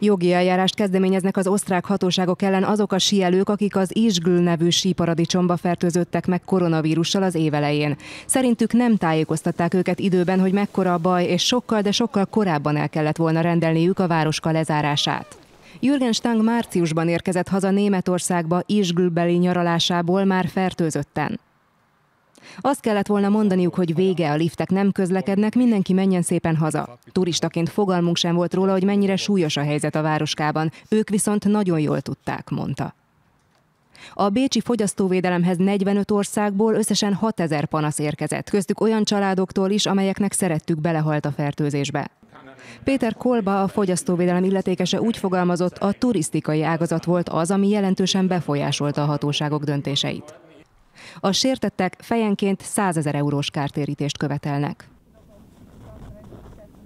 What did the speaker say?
Jogi eljárást kezdeményeznek az osztrák hatóságok ellen azok a síelők, akik az Isgl nevű síparadicsomba fertőzöttek meg koronavírussal az évelején. Szerintük nem tájékoztatták őket időben, hogy mekkora a baj, és sokkal, de sokkal korábban el kellett volna rendelniük a városka lezárását. Jürgen Stang márciusban érkezett haza Németországba Isgülbeli nyaralásából már fertőzötten. Azt kellett volna mondaniuk, hogy vége, a liftek nem közlekednek, mindenki menjen szépen haza. Turistaként fogalmunk sem volt róla, hogy mennyire súlyos a helyzet a városkában, ők viszont nagyon jól tudták, mondta. A bécsi fogyasztóvédelemhez 45 országból összesen 6000 panasz érkezett, köztük olyan családoktól is, amelyeknek szerettük belehalt a fertőzésbe. Péter Kolba, a fogyasztóvédelem illetékese úgy fogalmazott, a turisztikai ágazat volt az, ami jelentősen befolyásolta a hatóságok döntéseit. A sértettek fejenként 100 ezer eurós kártérítést követelnek.